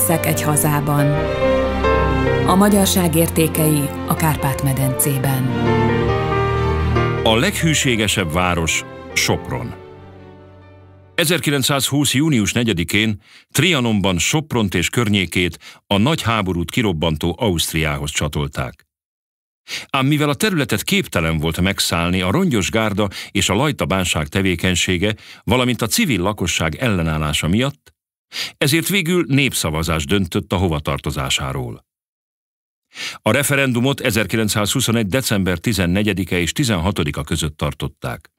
Hiszek egy hazában. A magyarság értékei a Kárpát-medencében. A leghűségesebb város Sopron. 1920. június 4-én Trianonban Sopront és környékét a nagy háborút kirobbantó Ausztriához csatolták. Ám mivel a területet képtelen volt megszállni, a rongyos gárda és a lajta bánság tevékenysége, valamint a civil lakosság ellenállása miatt ezért végül népszavazás döntött a hovatartozásáról. A referendumot 1921. december 14-e és 16-a között tartották.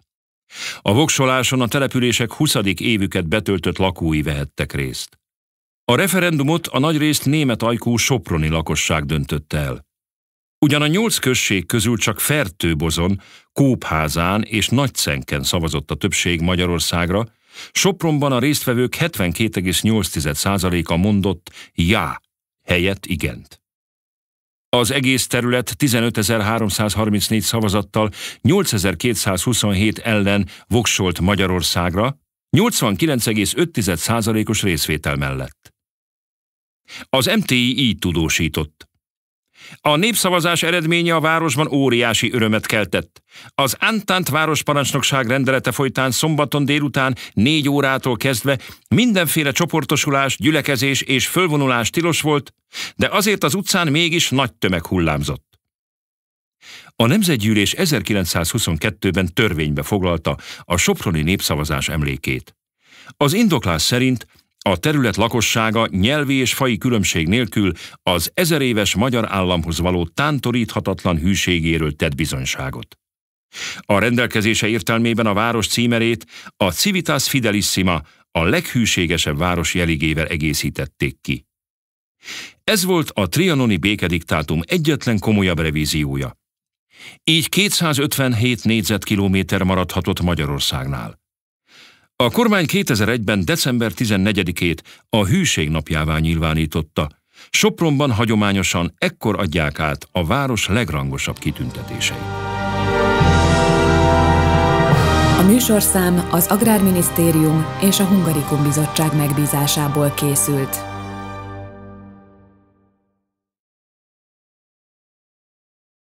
A voksoláson a települések 20. évüket betöltött lakói vehettek részt. A referendumot a nagyrészt német ajkú soproni lakosság döntött el. Ugyan a nyolc község közül csak Fertőbozon, Kópházán és Nagyszenken szavazott a többség Magyarországra, Sopronban a résztvevők 72,8%-a mondott já helyett igent. Az egész terület 15.334 szavazattal 8.227 ellen voksolt Magyarországra, 89,5%-os részvétel mellett. Az MTI így tudósított. A népszavazás eredménye a városban óriási örömet keltett. Az Antant városparancsnokság rendelete folytán szombaton délután négy órától kezdve mindenféle csoportosulás, gyülekezés és fölvonulás tilos volt, de azért az utcán mégis nagy tömeg hullámzott. A Nemzetgyűlés 1922-ben törvénybe foglalta a Soproni népszavazás emlékét. Az indoklás szerint a terület lakossága nyelvi és fai különbség nélkül az ezer éves magyar államhoz való tántoríthatatlan hűségéről tett bizonyságot. A rendelkezése értelmében a város címerét a Civitas Fidelissima, a leghűségesebb város jeligével egészítették ki. Ez volt a trianoni békediktátum egyetlen komolyabb revíziója. Így 257 négyzetkilométer maradhatott Magyarországnál. A kormány 2001-ben december 14-ét a hűség napjává nyilvánította. Sopronban hagyományosan ekkor adják át a város legrangosabb kitüntetései. A műsorszám az Agrárminisztérium és a Hungarikum Bizottság megbízásából készült.